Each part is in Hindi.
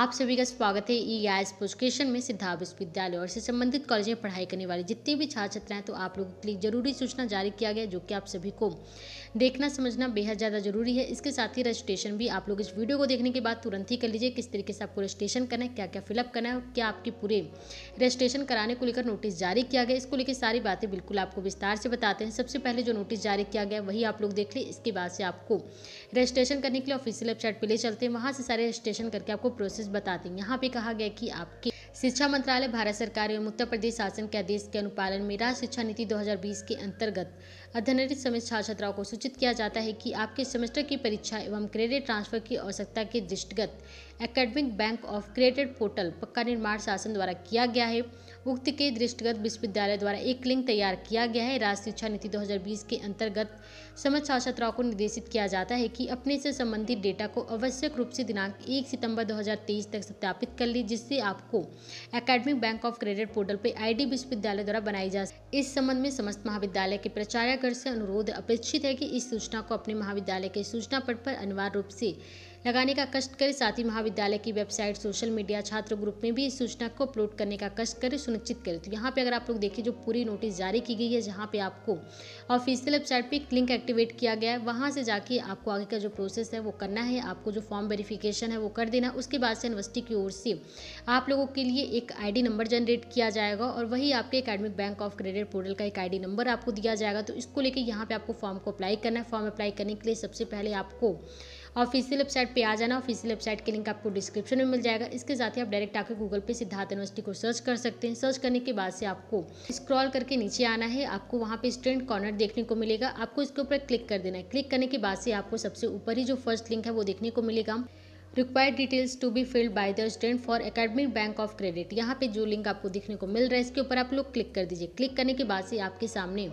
आप सभी का स्वागत है ई आई पोस्टेशन में सिद्धा विश्वविद्यालय और से संबंधित कॉलेज में पढ़ाई करने वाले जितने भी छात्र छात्र हैं तो आप लोगों के लिए जरूरी सूचना जारी किया गया जो कि आप सभी को देखना समझना बेहद ज़्यादा जरूरी है इसके साथ ही रजिस्ट्रेशन भी आप लोग इस वीडियो को देखने के बाद तुरंत ही कर लीजिए किस तरीके से आपको रजिस्ट्रेशन करना है क्या क्या फिलअप करना है और क्या आपके पूरे रजिस्ट्रेशन कराने को लेकर नोटिस जारी किया गया इसको लेकर सारी बातें बिल्कुल आपको विस्तार से बताते हैं सबसे पहले जो नोटिस जारी किया गया वही आप लोग देख लें इसके बाद से आपको रजिस्ट्रेशन करने के लिए ऑफिशियल वेबसाइट पर ले चलते हैं वहाँ से सारे रजिस्ट्रेशन करके आपको प्रोसेस बताते हैं यहाँ पे कहा गया कि आपके शिक्षा मंत्रालय भारत सरकार एवं उत्तर प्रदेश शासन के आदेश के अनुपालन में राज्य शिक्षा नीति 2020 के अंतर्गत अध्ययनित समय छात्र छात्राओं को सूचित किया जाता है कि आपके सेमेस्टर की परीक्षा एवं क्रेडिट ट्रांसफर की आवश्यकता के दृष्टिगत academic bank of created portal पक्का निर्माण शासन द्वारा किया गया है उक्त के दृष्टिगत विश्वविद्यालय द्वारा एक लिंक तैयार किया गया है राष्ट्रीय शिक्षा नीति 2020 के अंतर्गत समझ छात्राओं को निर्देशित किया जाता है कि अपने से संबंधित डेटा को आवश्यक रूप से दिनांक 1 सितंबर 2023 तक सत्यापित कर ली जिससे आपको academic bank of credit portal पर आई विश्वविद्यालय द्वारा बनाई जा इस संबंध में समस्त महाविद्यालय के प्राचार्यगढ़ से अनुरोध अपेक्षित है कि इस सूचना को अपने महाविद्यालय के सूचना पट पर अनिवार्य रूप से लगाने का कष्ट करें साथ ही महाविद्यालय की वेबसाइट सोशल मीडिया छात्र ग्रुप में भी इस सूचना को अपलोड करने का कष्ट करें सुनिश्चित करें तो यहाँ पर अगर आप लोग देखिए जो पूरी नोटिस जारी की गई है जहाँ पर आपको ऑफिशियल वेबसाइट पर एक लिंक एक्टिवेट किया गया है वहाँ से जाके आपको आगे का जो प्रोसेस है वो करना है आपको जो फॉर्म वेरिफिकेशन है वो कर देना उसके बाद से यूनिवर्सिटी की ओर से आप लोगों के लिए एक आई नंबर जनरेट किया जाएगा और वही आपके academic bank of credit portal का एक आई नंबर आपको दिया जाएगा तो इसको लेकर यहाँ पर आपको फॉर्म को अप्लाई करना है फॉर्म अप्लाई करने के लिए सबसे पहले आपको ऑफिशियल वेबसाइट पे आ जाना ऑफिशियल वेबसाइट के लिंक आपको डिस्क्रिप्शन में मिल जाएगा इसके साथ ही आप डायरेक्ट आकर गूगल पे सिद्धार्थ यूनिवर्सिटी को सर्च कर सकते हैं सर्च करने के बाद से आपको स्क्रॉल करके नीचे आना है आपको वहाँ पे स्टूडेंट कॉर्नर देखने को मिलेगा आपको इसके ऊपर क्लिक कर देना है क्लिक करने के बाद से आपको सबसे ऊपर ही जो फर्स्ट लिंक है वो देखने को मिलेगा required details to be filled by the student for academic bank of credit यहाँ पे जो लिंक आपको देखने को मिल रहा है इसके ऊपर आप लोग क्लिक कर दीजिए क्लिक करने के बाद से आपके सामने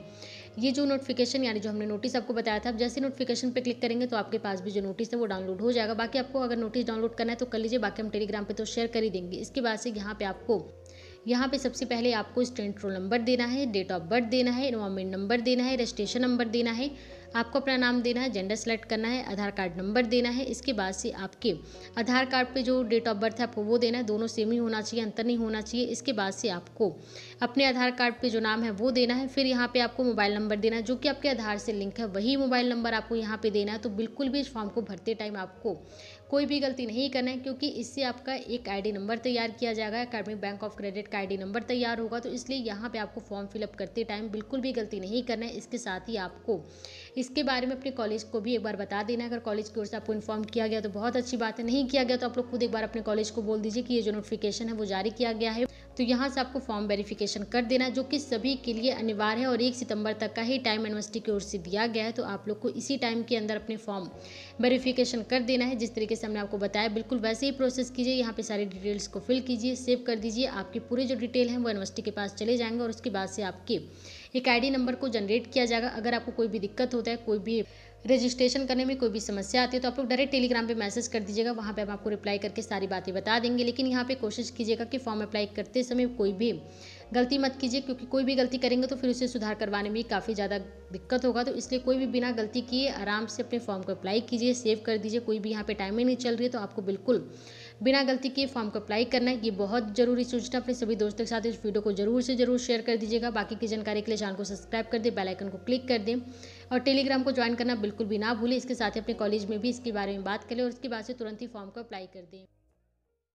ये जो नोटिफिकेशन यानी जो हमने नोटिस आपको बताया था आप जैसे नोटिफिकेशन पे क्लिक करेंगे तो आपके पास भी जो नोटिस है वो डाउनलोड हो जाएगा बाकी आपको अगर नोटिस डाउनलोड करना है तो कर लीजिए बाकी हम टेलीग्राम पे तो शेयर कर ही देंगे इसके बाद से यहाँ पे आपको यहाँ पे सबसे पहले आपको स्टेंट रोल नंबर देना है डेट ऑफ बर्थ देना है इन्वामेंट नंबर देना है रजिस्ट्रेशन नंबर देना है आपको अपना नाम देना है जेंडर सेलेक्ट करना है आधार कार्ड नंबर देना है इसके बाद से आपके आधार कार्ड पे जो डेट ऑफ बर्थ है आपको वो देना है दोनों सेम ही होना चाहिए अंतर नहीं होना चाहिए इसके बाद से आपको अपने आधार कार्ड पे जो नाम है वो देना है फिर यहाँ पे आपको मोबाइल नंबर देना है जो कि आपके आधार से लिंक है वही मोबाइल नंबर आपको यहाँ पे देना है तो बिल्कुल भी इस फॉर्म को भरते टाइम आपको कोई भी गलती नहीं करना है क्योंकि इससे आपका एक आईडी नंबर तैयार किया जाएगा अकेडमिक बैंक ऑफ क्रेडिट का आई नंबर तैयार होगा तो इसलिए यहाँ पर आपको फॉर्म फिलअप करते टाइम बिल्कुल भी गलती नहीं करना है इसके साथ ही आपको इसके बारे में अपने कॉलेज को भी एक बार बता देना अगर कॉलेज की ओर से आपको इन्फॉर्म किया गया तो बहुत अच्छी बात है नहीं किया गया तो आप लोग खुद एक बार अपने कॉलेज को बोल दीजिए कि ये जो नोटिफिकेशन है वो जारी किया गया है तो यहाँ से आपको फॉर्म वेरिफिकेशन कर देना जो कि सभी के लिए अनिवार्य है और एक सितंबर तक का ही टाइम यूनिवर्सिटी की ओर से दिया गया है तो आप लोग को इसी टाइम के अंदर अपने फॉर्म वेरिफिकेशन कर देना है जिस तरीके से हमने आपको बताया बिल्कुल वैसे ही प्रोसेस कीजिए यहाँ पे सारी डिटेल्स को फिल कीजिए सेव कर दीजिए आपकी पूरी जो डिटेल है वो यूनिवर्सिटी के पास चले जाएंगे और उसके बाद से आपके एक आईडी नंबर को जनरेट किया जाएगा अगर आपको कोई भी दिक्कत होता है कोई भी रजिस्ट्रेशन करने में कोई भी समस्या आती है तो आप लोग डायरेक्ट टेलीग्राम पे मैसेज कर दीजिएगा वहाँ पे हम आपको रिप्लाई करके सारी बातें बता देंगे लेकिन यहाँ पे कोशिश कीजिएगा कि फॉर्म अप्लाई करते समय कोई भी गलती मत कीजिए क्योंकि कोई भी गलती करेंगे तो फिर उसे सुधार करवाने में काफ़ी ज़्यादा दिक्कत होगा तो इसलिए कोई भी बिना गलती किए आराम से अपने फॉर्म को अप्लाई कीजिए सेव कर दीजिए कोई भी यहाँ पर टाइमिंग नहीं चल रही है तो आपको बिल्कुल बिना गलती के फॉर्म को अप्लाई करना है ये बहुत जरूरी सूचना अपने सभी दोस्तों के साथ इस वीडियो को जरूर से जरूर शेयर कर दीजिएगा बाकी की जानकारी के लिए चैनल को सब्सक्राइब कर दें बेलाइकन को क्लिक कर दें और टेलीग्राम को ज्वाइन करना बिल्कुल भी ना भूलें इसके साथ ही अपने कॉलेज में भी इसके बारे में बात करें और इसके बाद से तुरंत ही फॉर्म को अप्लाई कर दें